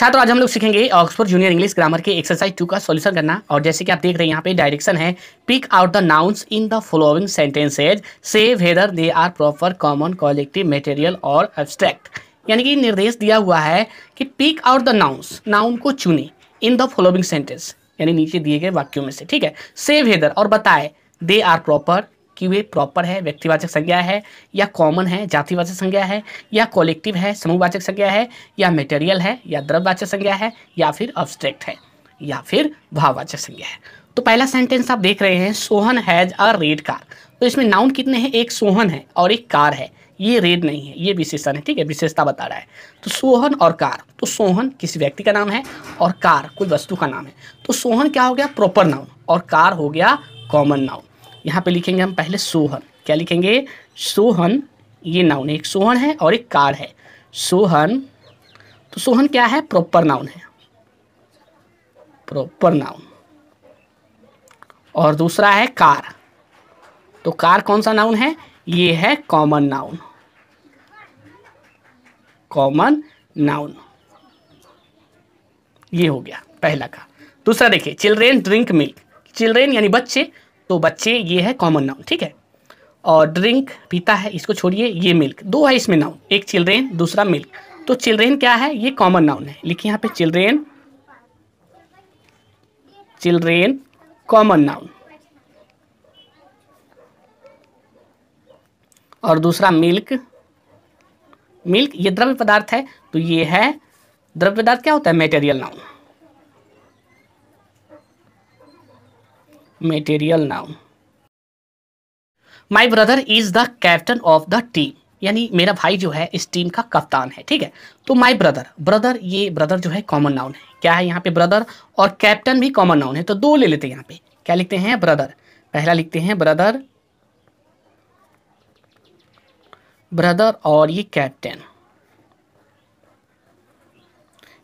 छात्र आज हम लोग सीखेंगे ऑक्सफोर्ड जूनियर इंग्लिश ग्रामर के एक्सरसाइज टू का सॉल्यूशन करना और जैसे कि आप देख रहे हैं यहाँ पे डायरेक्शन है pick out the nouns in the following sentences से whether they are proper common collective material और एब्स्ट्रैक्ट यानी कि निर्देश दिया हुआ है कि pick out the nouns noun को चुने इन द फॉलोइंग सेंटेंस यानी नीचे दिए गए वाक्यों में से ठीक है से वेदर और बताए दे आर प्रॉपर कि वे प्रॉपर है व्यक्तिवाचक संज्ञा है या कॉमन है जातिवाचक संज्ञा है या कॉलेक्टिव है समूहवाचक संज्ञा है या मेटेरियल है या द्रववाचक संज्ञा है या फिर अब्स्ट्रैक्ट है या फिर भाववाचक संज्ञा है तो पहला सेंटेंस आप देख रहे हैं Sohan has a red car तो इसमें नाउन कितने हैं एक सोहन है और एक कार है ये रेड नहीं है ये विशेषण है ठीक है विशेषता बता रहा है तो सोहन और कार तो सोहन किसी व्यक्ति का नाम है और कार कोई वस्तु का नाम है तो सोहन क्या हो गया प्रॉपर नाउन और कार हो गया कॉमन नाउन यहाँ पे लिखेंगे हम पहले सोहन क्या लिखेंगे सोहन ये नाउन है एक सोहन है और एक कार है सोहन तो सोहन क्या है प्रॉपर नाउन है प्रॉपर नाउन और दूसरा है कार तो कार कौन सा नाउन है ये है कॉमन नाउन कॉमन नाउन ये हो गया पहला का दूसरा देखिए चिल्ड्रेन ड्रिंक मिल्क चिल्ड्रेन यानी बच्चे तो बच्चे ये है कॉमन नाउन ठीक है और ड्रिंक पीता है इसको छोड़िए ये मिल्क दो है इसमें नाउन एक चिल्ड्रेन दूसरा मिल्क तो चिल्ड्रेन क्या है ये कॉमन नाउन है लिखिए यहाँ पे चिल्ड्रेन चिल्ड्रेन कॉमन नाउन और दूसरा मिल्क मिल्क ये द्रव्य पदार्थ है तो ये है द्रव्य पदार्थ क्या होता है material noun material noun my brother is the captain of the team यानी मेरा भाई जो है इस टीम का कप्तान है ठीक है तो माई ब्रदर ब्रदर ये ब्रदर जो है कॉमन नाउन है क्या है यहाँ पे ब्रदर और कैप्टन भी कॉमन नाउन है तो दो ले लेते हैं यहाँ पे क्या लिखते हैं ब्रदर पहला लिखते हैं ब्रदर ब्रदर और ये कैप्टन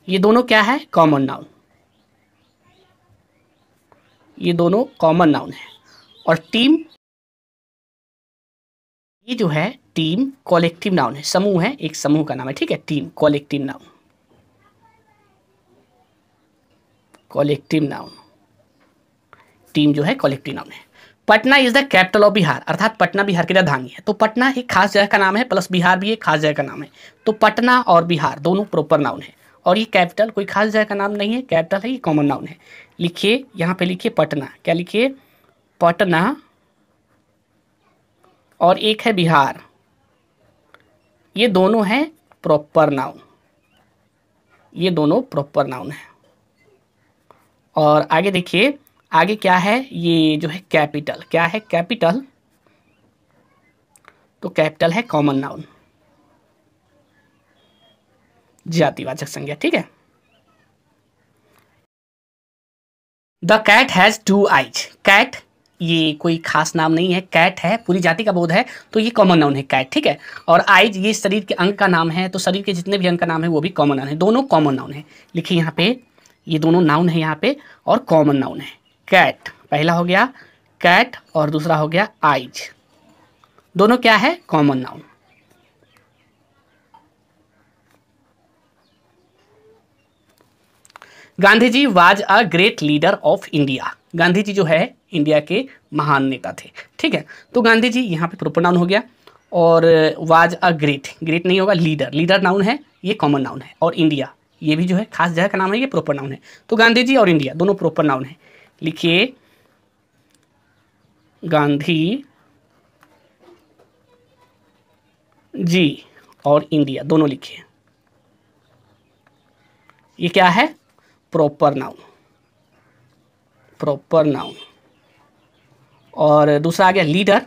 ये दोनों क्या है कॉमन नाउन ये दोनों कॉमन नाउन है और टीम ये जो है टीम कॉलेक्टिव नाउन है समूह है एक समूह का नाम है ठीक है team collective noun collective noun team जो है कॉलेक्टिव नाउन है Patna is the capital of Bihar अर्थात पटना बिहार की राजधानी है तो पटना एक खास जगह का नाम है प्लस बिहार भी एक खास जगह का नाम है तो पटना और बिहार दोनों प्रॉपर नाउन है और ये कैपिटल कोई खास जगह का नाम नहीं है कैपिटल है ये कॉमन नाउन है लिखिए यहाँ पे लिखिए पटना क्या लिखिए पटना और एक है बिहार ये दोनों हैं प्रॉपर नाउन ये दोनों प्रॉपर नाउन है और आगे देखिए आगे क्या है ये जो है कैपिटल क्या है कैपिटल तो कैपिटल है कॉमन नाउन जातिवाचक संज्ञा ठीक है the cat has two eyes cat ये कोई खास नाम नहीं है कैट है पूरी जाति का बोध है तो ये कॉमन नाउन है कैट ठीक है और आइज ये शरीर के अंग का नाम है तो शरीर के जितने भी अंग का नाम है वो भी कॉमन नाउन है दोनों कॉमन नाउन है लिखिए यहाँ पे ये दोनों नाउन है यहाँ पे और कॉमन नाउन है कैट पहला हो गया कैट और दूसरा हो गया आइज दोनों क्या है common noun Gandhi ji was a great leader of India Gandhi ji जो है इंडिया के महान नेता थे ठीक है तो गांधी जी यहाँ पे प्रोपर नाउन हो गया और वाज अ ग्रेट ग्रेट नहीं होगा लीडर लीडर नाउन है ये कॉमन नाउन है और इंडिया ये भी जो है खास जगह का नाम है ये प्रॉपर नाउन है तो गांधी जी और इंडिया दोनों प्रॉपर नाउन है लिखिए गांधी जी और इंडिया दोनों लिखिए ये क्या है प्रॉपर नाउन प्रॉपर नाउन और दूसरा आ गया लीडर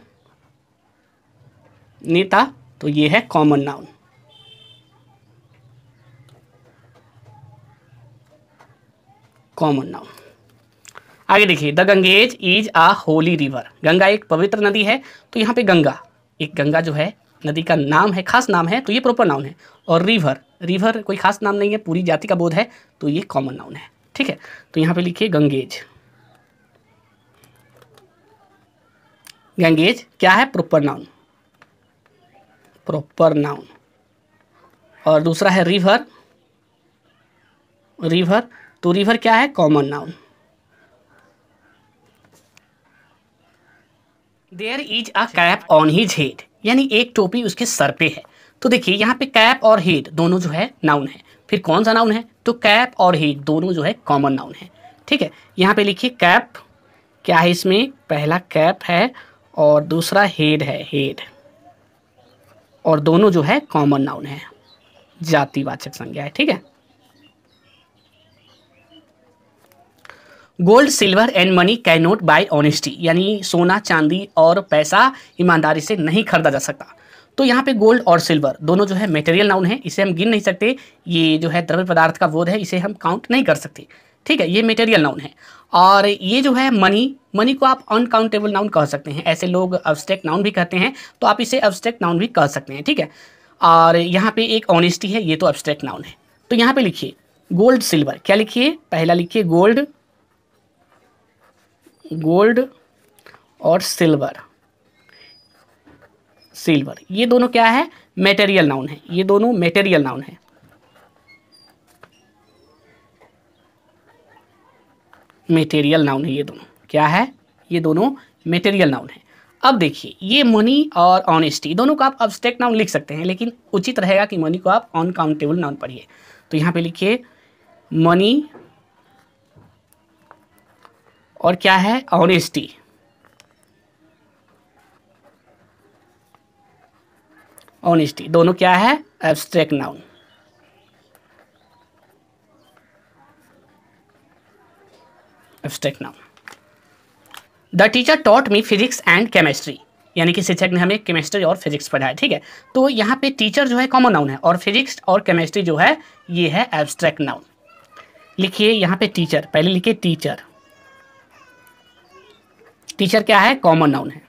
नेता तो ये है कॉमन नाउन कॉमन नाउन आगे देखिए the Ganges is a holy river Ganga एक पवित्र नदी है तो यहां पे गंगा एक गंगा जो है नदी का नाम है खास नाम है तो ये प्रॉपर नाउन है और रिवर रिवर कोई खास नाम नहीं है पूरी जाति का बोध है तो ये कॉमन नाउन है ठीक है तो यहाँ पे लिखिए गंगेज गंगेज क्या है प्रॉपर नाउन प्रॉपर नाउन और दूसरा है रिवर रिवर तो रिवर क्या है common noun there is a cap on his head यानी एक टोपी उसके सर पे है तो देखिए यहाँ पे कैप और हेड दोनों जो है नाउन है फिर कौन सा नाउन है तो कैप और हेड दोनों जो है कॉमन नाउन है ठीक है यहाँ पे लिखिए कैप क्या है इसमें पहला कैप है और दूसरा हेड है हेड और दोनों जो है कॉमन नाउन है जातिवाचक संज्ञा है ठीक है gold silver and money can not buy honesty यानी सोना चांदी और पैसा ईमानदारी से नहीं खरीदा जा सकता तो यहाँ पे गोल्ड और सिल्वर दोनों जो है मेटेरियल नाउन है इसे हम गिन नहीं सकते ये जो है द्रव्य पदार्थ का बोध है इसे हम काउंट नहीं कर सकते ठीक है ये मेटेरियल नाउन है और ये जो है मनी मनी को आप अनकाउंटेबल नाउन कह सकते हैं ऐसे लोग अब्सट्रैक्ट नाउन भी कहते हैं तो आप इसे अब्सट्रैक्ट नाउन भी कह सकते हैं ठीक है और यहाँ पे एक ऑनेस्टी है ये तो अब्सट्रैक्ट नाउन है तो यहाँ पे लिखिए गोल्ड सिल्वर क्या लिखिए पहला लिखिए गोल्ड गोल्ड और सिल्वर सिल्वर ये दोनों क्या है मेटेरियल नाउन है ये दोनों मेटेरियल नाउन है मेटेरियल नाउन है ये दोनों क्या है ये दोनों मेटेरियल नाउन है अब देखिए ये मनी और ऑनेस्टी दोनों को आप अब्स्ट्रैक्ट नाउन लिख सकते हैं लेकिन उचित रहेगा कि मनी को आप अनकाउंटेबल नाउन पढ़िए तो यहां पे लिखिए मनी और क्या है ऑनेस्टी ऑनेस्टी दोनों क्या है abstract noun abstract noun the teacher taught me physics and chemistry यानी कि शिक्षक ने हमें केमिस्ट्री और फिजिक्स पढ़ाया ठीक है तो यहाँ पे टीचर जो है कॉमन नाउन है और फिजिक्स और केमिस्ट्री जो है ये है एब्स्ट्रैक्ट नाउन लिखिए यहाँ पे टीचर पहले लिखिए टीचर टीचर क्या है कॉमन नाउन है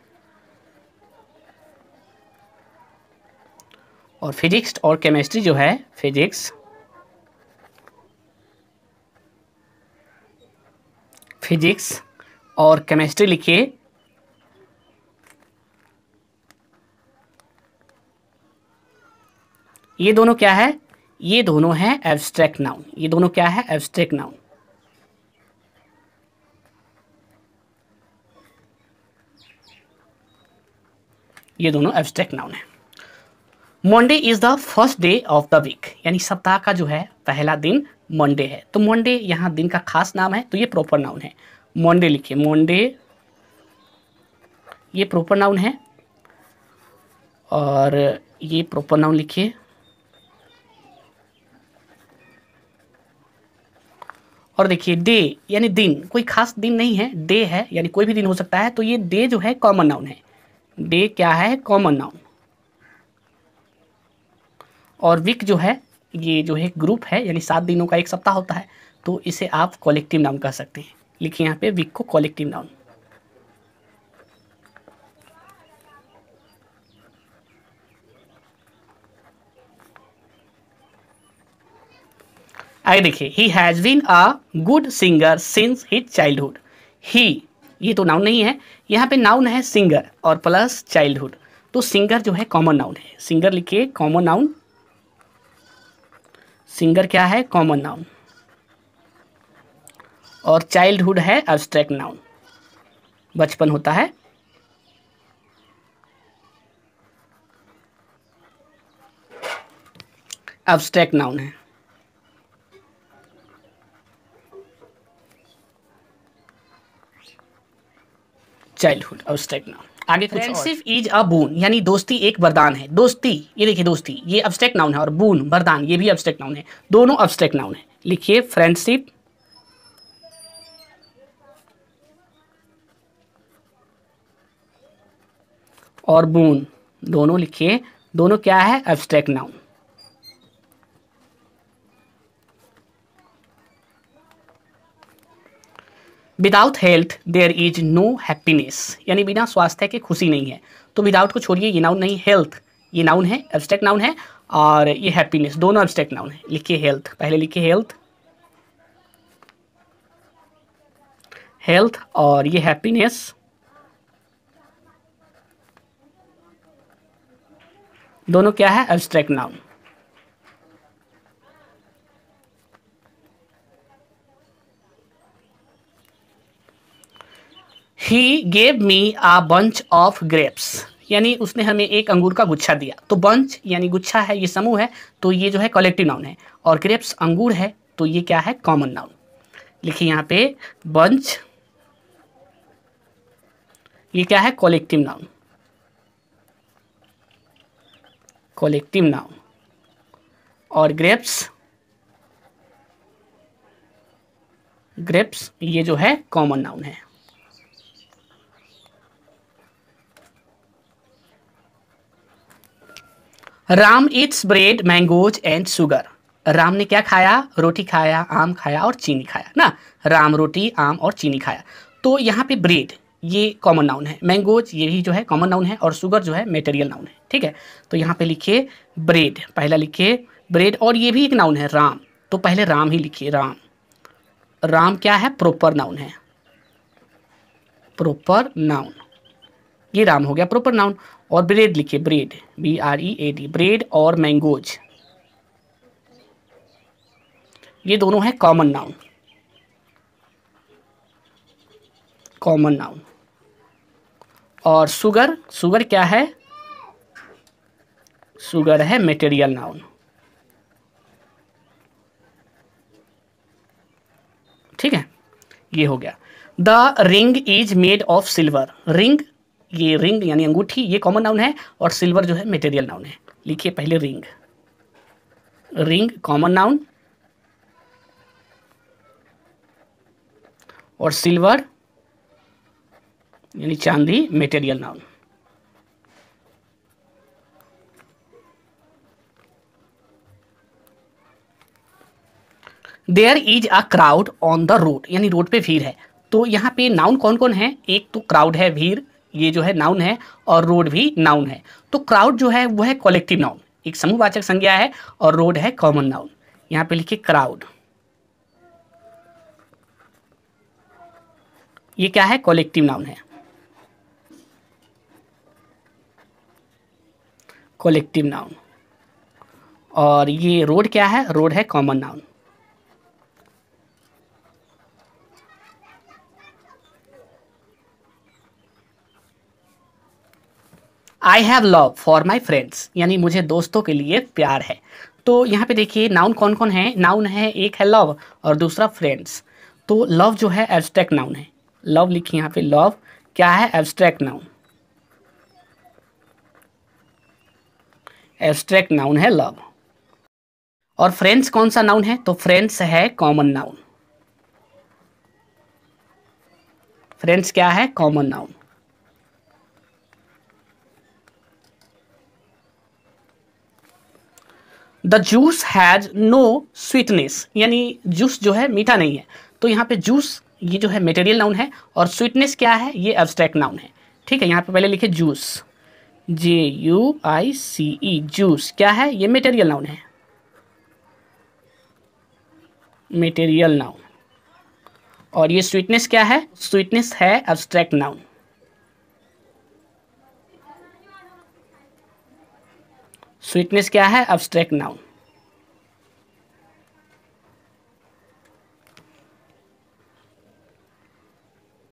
और फिजिक्स और केमिस्ट्री जो है फिजिक्स फिजिक्स और केमिस्ट्री लिखिए ये दोनों क्या है ये दोनों हैं एब्स्ट्रैक्ट नाउन ये दोनों क्या है एब्स्ट्रैक्ट नाउन ये दोनों एब्स्ट्रैक्ट नाउन है Monday is the first day of the week यानी सप्ताह का जो है पहला दिन मंडे है तो मंडे यहाँ दिन का खास नाम है तो ये प्रॉपर नाउन है मंडे लिखिए मंडे ये प्रॉपर नाउन है और ये प्रॉपर नाउन लिखिए और देखिए डे यानी दिन कोई खास दिन नहीं है डे है यानी कोई भी दिन हो सकता है तो ये डे जो है कॉमन नाउन है डे क्या है कॉमन नाउन और वीक जो है ये जो है ग्रुप है यानी सात दिनों का एक सप्ताह होता है तो इसे आप कॉलेक्टिव नाउन कह सकते हैं लिखिए यहाँ पे वीक को कॉलेक्टिव नाउन आगे देखिए he has been a good singer since his childhood he ये तो नाउन नहीं है यहाँ पे नाउन है सिंगर और प्लस चाइल्डहुड तो सिंगर जो है कॉमन नाउन है सिंगर लिखिए कॉमन नाउन सिंगर क्या है कॉमन नाउन और चाइल्डहुड है एब्स्ट्रैक्ट नाउन बचपन होता है एब्स्ट्रैक्ट नाउन है चाइल्डहुड एब्स्ट्रैक्ट नाउन आगे फ्रेंडशिप इज अ बून यानी दोस्ती एक वरदान है दोस्ती ये देखिए दोस्ती ये अब्स्ट्रैक्ट नाउन है और बून वरदान ये भी अब्स्ट्रैक्ट नाउन है दोनों अब्स्ट्रैक्ट नाउन है लिखिए फ्रेंडशिप और बून दोनों लिखिए दोनों क्या है abstract noun without health there is no happiness यानी बिना स्वास्थ्य के खुशी नहीं है तो विदाउट को छोड़िए ये नाउन नहीं हेल्थ ये नाउन है एब्स्ट्रैक्ट नाउन है और ये हैप्पीनेस दोनों एब्स्ट्रैक्ट नाउन है लिखिए हेल्थ पहले लिखिए हेल्थ हेल्थ और ये हैप्पीनेस दोनों क्या है abstract noun he gave me a bunch of grapes यानी उसने हमें एक अंगूर का गुच्छा दिया तो बंच यानी गुच्छा है ये समूह है तो ये जो है कलेक्टिव नाउन है और ग्रेप्स अंगूर है तो ये क्या है कॉमन नाउन लिखिए यहाँ पे बंच ये क्या है कलेक्टिव नाउन कलेक्टिव नाउन और ग्रेप्स ग्रेप्स ये जो है कॉमन नाउन है Ram eats bread mangoes and sugar Ram ने क्या खाया रोटी खाया आम खाया और चीनी खाया ना राम रोटी आम और चीनी खाया तो यहाँ पे ब्रेड ये कॉमन नाउन है मैंगोज ये भी जो है कॉमन नाउन है और शुगर जो है मेटेरियल नाउन है ठीक है तो यहाँ पे लिखिए ब्रेड पहला लिखिए ब्रेड और ये भी एक नाउन है राम तो पहले राम ही लिखिए राम राम क्या है प्रॉपर नाउन है प्रॉपर नाउन ये राम हो गया प्रॉपर नाउन और ब्रेड लिखिए bread B R E A D bread और मैंगोज ये दोनों है कॉमन नाउन कॉमन नाउन और सुगर सुगर क्या है सुगर है मटेरियल नाउन ठीक है ये हो गया the ring is made of silver ring ये रिंग यानी अंगूठी ये कॉमन नाउन है और सिल्वर जो है मेटेरियल नाउन है लिखिए पहले रिंग रिंग कॉमन नाउन और सिल्वर यानी चांदी material noun there is a crowd on the road यानी रोड पे भीड़ है तो यहाँ पे नाउन कौन कौन है एक तो क्राउड है भीड़ ये जो है नाउन है और रोड भी नाउन है तो क्राउड जो है वो है कॉलेक्टिव नाउन एक समूहवाचक संज्ञा है और रोड है कॉमन नाउन यहाँ पे लिखिए क्राउड ये क्या है कॉलेक्टिव नाउन है कॉलेक्टिव नाउन और ये रोड क्या है रोड है common noun I have love for my friends यानी मुझे दोस्तों के लिए प्यार है तो यहाँ पे देखिए नाउन कौन कौन है नाउन है एक है लव और दूसरा फ्रेंड्स तो लव जो है एब्स्ट्रैक्ट नाउन है लव लिखिए यहाँ पे लव क्या है एब्स्ट्रैक्ट नाउन एब्स्ट्रैक्ट नाउन है लव और फ्रेंड्स कौन सा नाउन है तो फ्रेंड्स है कॉमन नाउन फ्रेंड्स क्या है common noun the juice has no sweetness यानी जूस जो है मीठा नहीं है तो यहाँ पे जूस ये जो है मेटेरियल नाउन है और स्वीटनेस क्या है ये एब्स्ट्रैक्ट नाउन है ठीक है यहाँ पे पहले लिखे juice J U I C E juice क्या है ये मेटेरियल नाउन है मेटेरियल नाउन और ये स्वीटनेस क्या है स्वीटनेस है एब्स्ट्रैक्ट नाउन स्वीटनेस क्या है अब्स्ट्रैक्ट नाउन